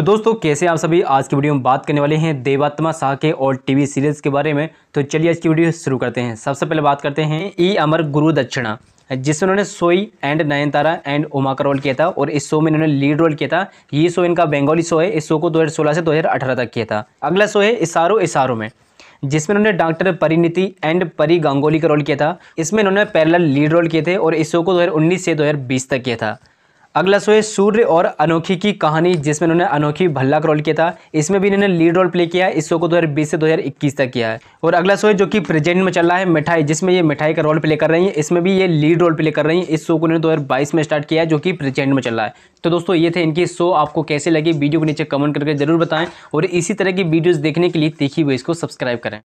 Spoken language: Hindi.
तो दोस्तों कैसे आप सभी आज की वीडियो में बात करने वाले हैं देवात्मा शाह के और टीवी सीरियल्स के बारे में तो चलिए आज की वीडियो शुरू करते हैं सबसे पहले बात करते हैं ई अमर गुरु दक्षिणा जिसमें उन्होंने सोई एंड नयनतारा एंड उमा का रोल किया था और इस शो में इन्होंने लीड रोल किया था ये शो इनका बंगाली शो है इस शो को दो से दो तक किया था अगला शो है इशारो इशारो में जिसमें उन्होंने डॉक्टर परिणीति एंड परी गांगोली का रोल किया था इसमें इन्होंने पैरल लीड रोल किए थे और इस शो को दो से दो तक किया था अगला शो है सूर्य और अनोखी की कहानी जिसमें इन्होंने अनोखी भल्ला का रोल किया था इसमें भी इन्होंने लीड रोल प्ले किया है इस शो को 2020 से 2021 तक किया है और अगला शो है जो कि प्रेजेंट में चल रहा है मिठाई जिसमें ये मिठाई का रोल प्ले कर रही है इसमें भी ये लीड रोल प्ले कर रही हैं इस शो को इन्होंने दो में स्टार्ट किया है जो कि प्रेजेंट में चल रहा है तो दोस्तों ये थे इनकी शो आपको कैसे लगी वीडियो को नीचे कमेंट करके जरूर बताएं और इसी तरह की वीडियोज़ देखने के लिए देखी हुई इसको सब्सक्राइब करें